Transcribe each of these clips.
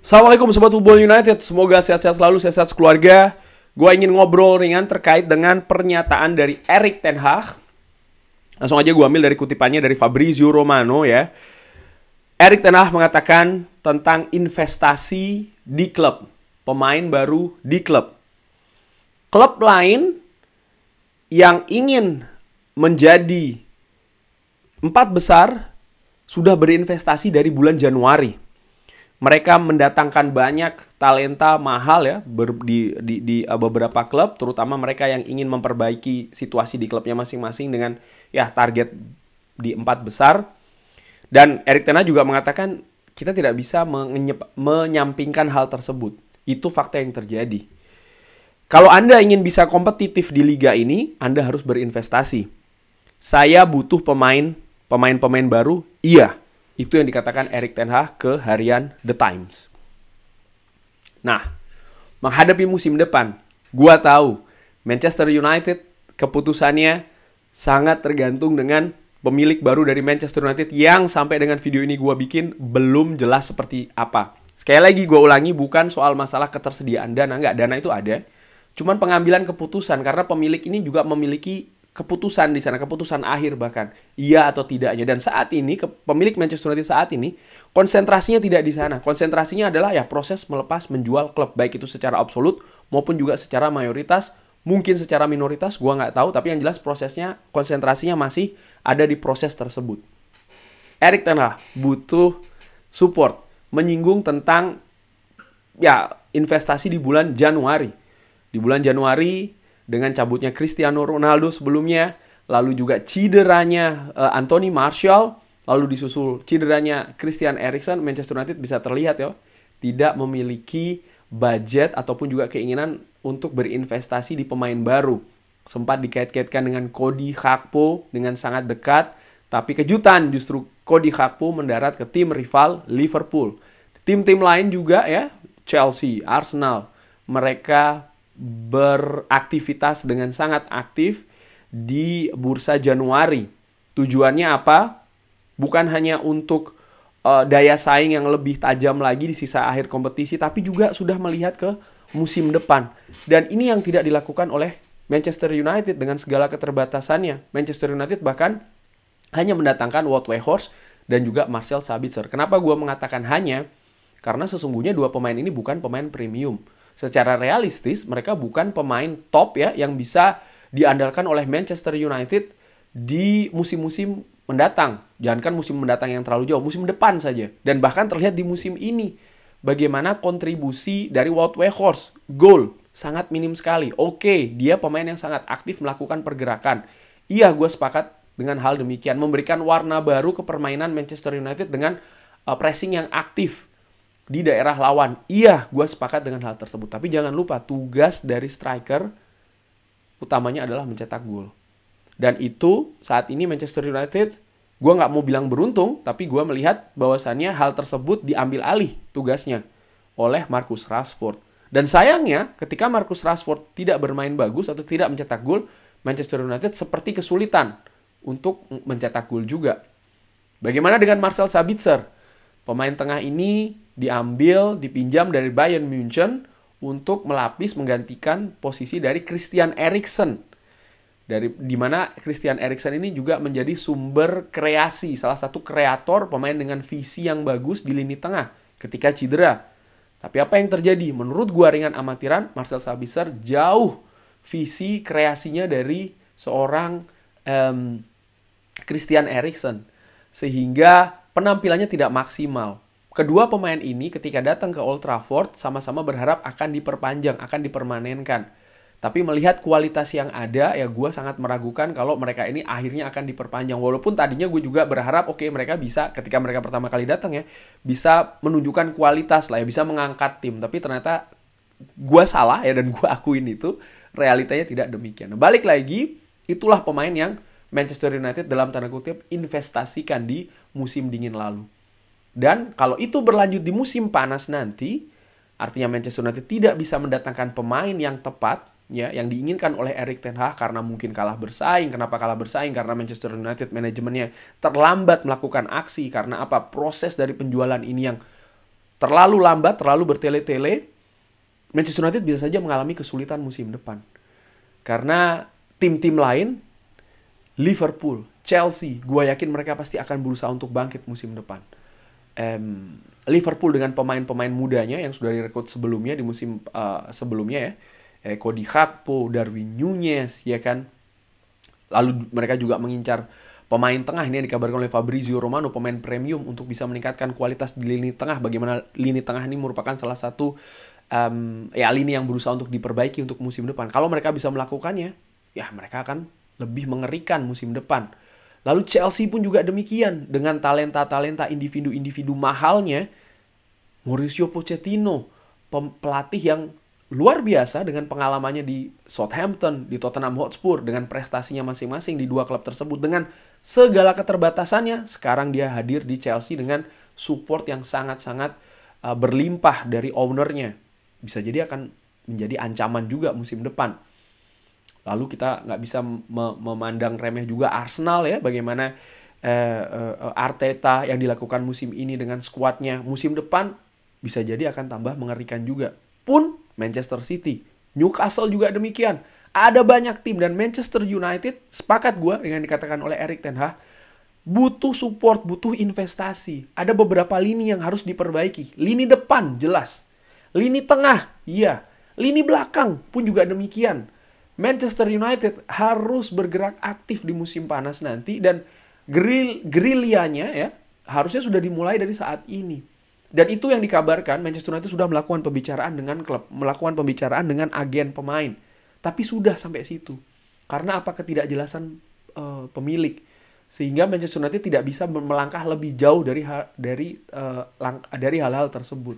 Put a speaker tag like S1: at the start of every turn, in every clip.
S1: Assalamualaikum Sobat Football United, semoga sehat-sehat selalu, sehat-sehat keluarga. Gue ingin ngobrol ringan terkait dengan pernyataan dari Erik Ten Hag. Langsung aja gue ambil dari kutipannya dari Fabrizio Romano ya. Erik Ten Hag mengatakan tentang investasi di klub, pemain baru di klub. Klub lain yang ingin menjadi empat besar sudah berinvestasi dari bulan Januari mereka mendatangkan banyak talenta mahal ya ber, di, di, di eh, beberapa klub, terutama mereka yang ingin memperbaiki situasi di klubnya masing-masing dengan ya target di empat besar. Dan Erik Tena juga mengatakan kita tidak bisa menyampingkan hal tersebut. Itu fakta yang terjadi. Kalau Anda ingin bisa kompetitif di liga ini, Anda harus berinvestasi. Saya butuh pemain, pemain-pemain baru, iya. Itu yang dikatakan Eric Ten Hag ke harian The Times. Nah, menghadapi musim depan, gua tahu Manchester United keputusannya sangat tergantung dengan pemilik baru dari Manchester United yang sampai dengan video ini gua bikin belum jelas seperti apa. Sekali lagi gua ulangi bukan soal masalah ketersediaan dana, nggak dana itu ada. Cuman pengambilan keputusan karena pemilik ini juga memiliki keputusan di sana, keputusan akhir bahkan iya atau tidaknya. Dan saat ini ke, pemilik Manchester United saat ini konsentrasinya tidak di sana. Konsentrasinya adalah ya proses melepas menjual klub baik itu secara absolut maupun juga secara mayoritas, mungkin secara minoritas gua nggak tahu tapi yang jelas prosesnya konsentrasinya masih ada di proses tersebut. Erik Ten butuh support menyinggung tentang ya investasi di bulan Januari. Di bulan Januari dengan cabutnya Cristiano Ronaldo sebelumnya, lalu juga cederanya uh, Anthony Martial, lalu disusul cederanya Christian Eriksen, Manchester United bisa terlihat ya tidak memiliki budget ataupun juga keinginan untuk berinvestasi di pemain baru. Sempat dikait-kaitkan dengan Cody Gakpo dengan sangat dekat, tapi kejutan justru Cody Gakpo mendarat ke tim rival Liverpool. Tim-tim lain juga ya, Chelsea, Arsenal, mereka beraktivitas dengan sangat aktif di bursa Januari. Tujuannya apa? Bukan hanya untuk uh, daya saing yang lebih tajam lagi di sisa akhir kompetisi, tapi juga sudah melihat ke musim depan. Dan ini yang tidak dilakukan oleh Manchester United dengan segala keterbatasannya. Manchester United bahkan hanya mendatangkan Wout Horse dan juga Marcel Sabitzer. Kenapa gue mengatakan hanya? Karena sesungguhnya dua pemain ini bukan pemain premium secara realistis mereka bukan pemain top ya yang bisa diandalkan oleh Manchester United di musim-musim mendatang. Jangankan musim mendatang yang terlalu jauh, musim depan saja. Dan bahkan terlihat di musim ini bagaimana kontribusi dari Wout Weghorst, gol sangat minim sekali. Oke, dia pemain yang sangat aktif melakukan pergerakan. Iya, gue sepakat dengan hal demikian. Memberikan warna baru ke permainan Manchester United dengan uh, pressing yang aktif di daerah lawan. Iya, gue sepakat dengan hal tersebut. Tapi jangan lupa tugas dari striker utamanya adalah mencetak gol. Dan itu saat ini Manchester United, gue nggak mau bilang beruntung, tapi gue melihat bahwasannya hal tersebut diambil alih tugasnya oleh Marcus Rashford. Dan sayangnya, ketika Marcus Rashford tidak bermain bagus atau tidak mencetak gol, Manchester United seperti kesulitan untuk mencetak gol juga. Bagaimana dengan Marcel Sabitzer? Pemain tengah ini diambil, dipinjam dari Bayern München untuk melapis menggantikan posisi dari Christian Eriksen. Dari di mana Christian Eriksen ini juga menjadi sumber kreasi, salah satu kreator pemain dengan visi yang bagus di lini tengah ketika cedera. Tapi apa yang terjadi? Menurut gua ringan amatiran, Marcel Sabitzer jauh visi kreasinya dari seorang um, Christian Eriksen sehingga penampilannya tidak maksimal. Kedua pemain ini ketika datang ke Old Trafford sama-sama berharap akan diperpanjang, akan dipermanenkan. Tapi melihat kualitas yang ada, ya gue sangat meragukan kalau mereka ini akhirnya akan diperpanjang. Walaupun tadinya gue juga berharap, oke okay, mereka bisa ketika mereka pertama kali datang ya, bisa menunjukkan kualitas lah ya, bisa mengangkat tim. Tapi ternyata gue salah ya dan gue akuin itu, realitanya tidak demikian. Nah, balik lagi, itulah pemain yang Manchester United dalam tanda kutip investasikan di musim dingin lalu. Dan kalau itu berlanjut di musim panas nanti, artinya Manchester United tidak bisa mendatangkan pemain yang tepat ya yang diinginkan oleh Erik Ten Hag karena mungkin kalah bersaing. Kenapa kalah bersaing? Karena Manchester United manajemennya terlambat melakukan aksi karena apa? Proses dari penjualan ini yang terlalu lambat, terlalu bertele-tele. Manchester United bisa saja mengalami kesulitan musim depan. Karena tim-tim lain Liverpool, Chelsea, gua yakin mereka pasti akan berusaha untuk bangkit musim depan um, Liverpool dengan pemain-pemain mudanya yang sudah direkrut sebelumnya di musim uh, sebelumnya ya. Eh, Cody Gakpo, Darwin Nunez ya kan. Lalu mereka juga mengincar pemain tengah ini yang dikabarkan oleh Fabrizio Romano pemain premium untuk bisa meningkatkan kualitas di lini tengah bagaimana lini tengah ini merupakan salah satu um, ya lini yang berusaha untuk diperbaiki untuk musim depan kalau mereka bisa melakukannya ya mereka akan lebih mengerikan musim depan Lalu Chelsea pun juga demikian dengan talenta-talenta individu-individu mahalnya. Mauricio Pochettino, pelatih yang luar biasa dengan pengalamannya di Southampton, di Tottenham Hotspur, dengan prestasinya masing-masing di dua klub tersebut, dengan segala keterbatasannya, sekarang dia hadir di Chelsea dengan support yang sangat-sangat uh, berlimpah dari ownernya. Bisa jadi akan menjadi ancaman juga musim depan. Lalu kita nggak bisa memandang remeh juga Arsenal ya, bagaimana eh, eh, Arteta yang dilakukan musim ini dengan skuadnya musim depan bisa jadi akan tambah mengerikan juga. Pun Manchester City, Newcastle juga demikian. Ada banyak tim dan Manchester United sepakat gue dengan dikatakan oleh Erik Ten Hag butuh support, butuh investasi. Ada beberapa lini yang harus diperbaiki. Lini depan jelas, lini tengah iya, lini belakang pun juga demikian. Manchester United harus bergerak aktif di musim panas nanti dan grill grillianya ya harusnya sudah dimulai dari saat ini. Dan itu yang dikabarkan Manchester United sudah melakukan pembicaraan dengan klub, melakukan pembicaraan dengan agen pemain. Tapi sudah sampai situ. Karena apa ketidakjelasan uh, pemilik sehingga Manchester United tidak bisa melangkah lebih jauh dari dari uh, lang, dari hal-hal tersebut.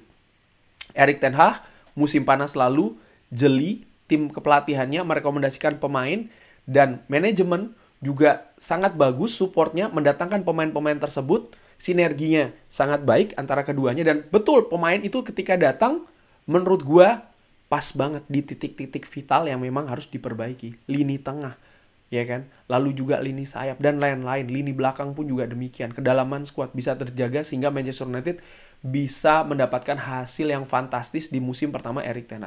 S1: Erik ten Hag musim panas lalu jeli tim kepelatihannya merekomendasikan pemain dan manajemen juga sangat bagus supportnya mendatangkan pemain-pemain tersebut sinerginya sangat baik antara keduanya dan betul pemain itu ketika datang menurut gua pas banget di titik-titik vital yang memang harus diperbaiki lini tengah ya kan lalu juga lini sayap dan lain-lain lini belakang pun juga demikian kedalaman skuad bisa terjaga sehingga Manchester United bisa mendapatkan hasil yang fantastis di musim pertama Erik Ten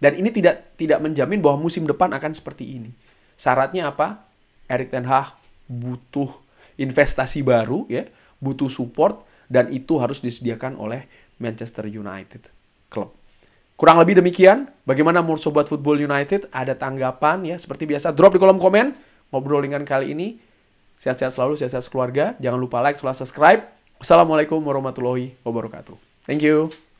S1: dan ini tidak tidak menjamin bahwa musim depan akan seperti ini. Syaratnya apa? Erik ten Hag butuh investasi baru ya, butuh support dan itu harus disediakan oleh Manchester United klub. Kurang lebih demikian, bagaimana menurut Sobat Football United? Ada tanggapan ya, seperti biasa drop di kolom komen. Ngobrol dengan kali ini. Sehat-sehat selalu, sehat-sehat keluarga. Jangan lupa like, subscribe. Assalamualaikum warahmatullahi wabarakatuh. Thank you.